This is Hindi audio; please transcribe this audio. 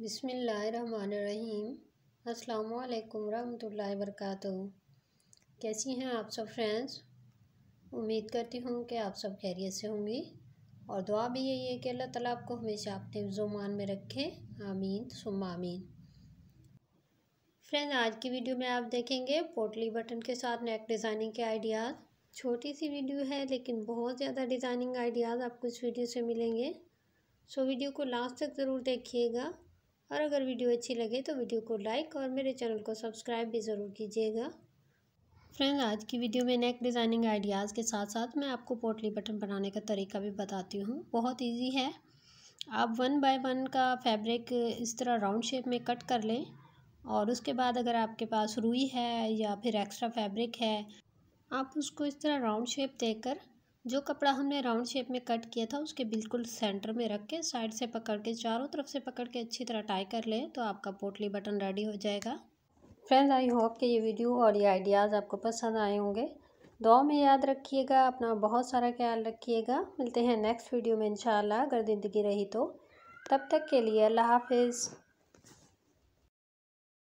बिसमीम् अल्लाम वरहमल वरक कैसी हैं आप सब फ्रेंड्स उम्मीद करती हूँ कि आप सब खैरियत से होंगी और दुआ भी यही है कि अल्लाह ताला आपको हमेशा अपने जुमान में रखे आमीन सुम आमीन फ्रेंड आज की वीडियो में आप देखेंगे पोटली बटन के साथ नेक डिज़ाइनिंग के आइडियाज़ छोटी सी वीडियो है लेकिन बहुत ज़्यादा डिज़ाइनिंग आइडियाज़ आपको इस वीडियो से मिलेंगे सो वीडियो को लास्ट तक ज़रूर देखिएगा और अगर वीडियो अच्छी लगे तो वीडियो को लाइक और मेरे चैनल को सब्सक्राइब भी ज़रूर कीजिएगा फ्रेंड्स आज की वीडियो में नेक डिज़ाइनिंग आइडियाज़ के साथ साथ मैं आपको पोटली बटन बनाने का तरीका भी बताती हूँ बहुत ईजी है आप वन बाय वन का फैब्रिक इस तरह राउंड शेप में कट कर लें और उसके बाद अगर आपके पास रुई है या फिर एक्स्ट्रा फैब्रिक है आप उसको इस तरह राउंड शेप देकर जो कपड़ा हमने राउंड शेप में कट किया था उसके बिल्कुल सेंटर में रख के साइड से पकड़ के चारों तरफ से पकड़ के अच्छी तरह टाई कर लें तो आपका पोटली बटन रेडी हो जाएगा फ्रेंड्स आई होप कि ये वीडियो और ये आइडियाज़ आपको पसंद आए होंगे दो में याद रखिएगा अपना बहुत सारा ख्याल रखिएगा मिलते हैं नेक्स्ट वीडियो में इंशाल्लाह अगर ज़िंदगी रही तो तब तक के लिए अल्लाह हाफिज़